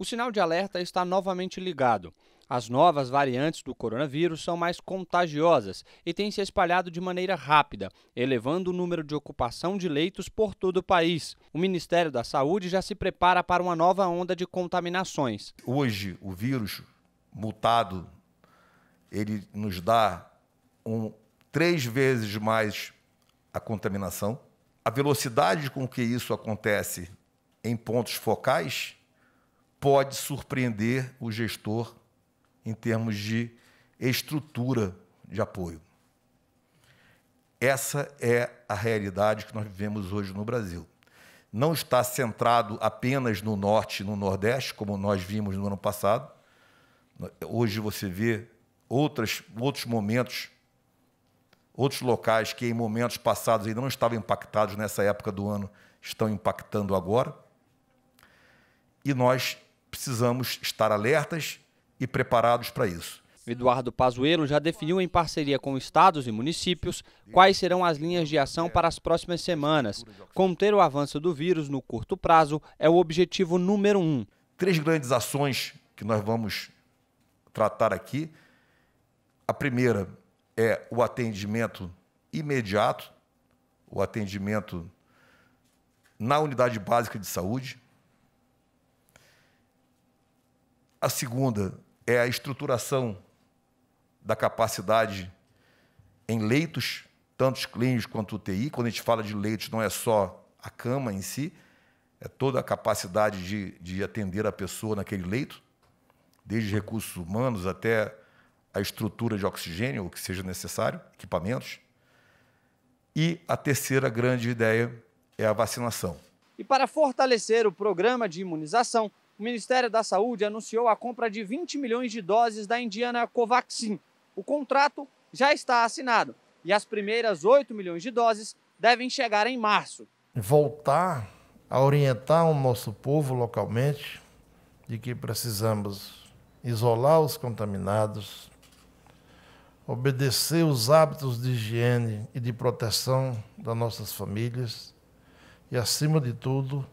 O sinal de alerta está novamente ligado. As novas variantes do coronavírus são mais contagiosas e têm se espalhado de maneira rápida, elevando o número de ocupação de leitos por todo o país. O Ministério da Saúde já se prepara para uma nova onda de contaminações. Hoje, o vírus mutado ele nos dá um, três vezes mais a contaminação. A velocidade com que isso acontece em pontos focais pode surpreender o gestor em termos de estrutura de apoio. Essa é a realidade que nós vivemos hoje no Brasil. Não está centrado apenas no norte e no nordeste, como nós vimos no ano passado. Hoje você vê outras, outros momentos, outros locais que em momentos passados ainda não estavam impactados nessa época do ano, estão impactando agora. E nós precisamos estar alertas e preparados para isso. Eduardo Pazuello já definiu em parceria com estados e municípios quais serão as linhas de ação para as próximas semanas. Conter o avanço do vírus no curto prazo é o objetivo número um. Três grandes ações que nós vamos tratar aqui. A primeira é o atendimento imediato, o atendimento na unidade básica de saúde. A segunda é a estruturação da capacidade em leitos, tanto clínicos quanto UTI. Quando a gente fala de leitos, não é só a cama em si, é toda a capacidade de, de atender a pessoa naquele leito, desde recursos humanos até a estrutura de oxigênio, o que seja necessário, equipamentos. E a terceira grande ideia é a vacinação. E para fortalecer o programa de imunização, o Ministério da Saúde anunciou a compra de 20 milhões de doses da indiana Covaxin. O contrato já está assinado e as primeiras 8 milhões de doses devem chegar em março. Voltar a orientar o nosso povo localmente de que precisamos isolar os contaminados, obedecer os hábitos de higiene e de proteção das nossas famílias e, acima de tudo,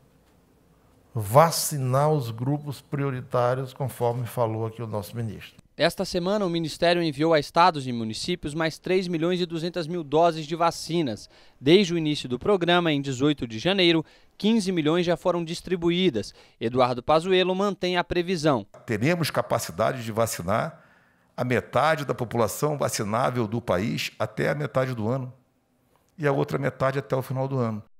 vacinar os grupos prioritários, conforme falou aqui o nosso ministro. Esta semana, o Ministério enviou a estados e municípios mais 3 milhões e 200 mil doses de vacinas. Desde o início do programa, em 18 de janeiro, 15 milhões já foram distribuídas. Eduardo Pazuello mantém a previsão. Teremos capacidade de vacinar a metade da população vacinável do país até a metade do ano e a outra metade até o final do ano.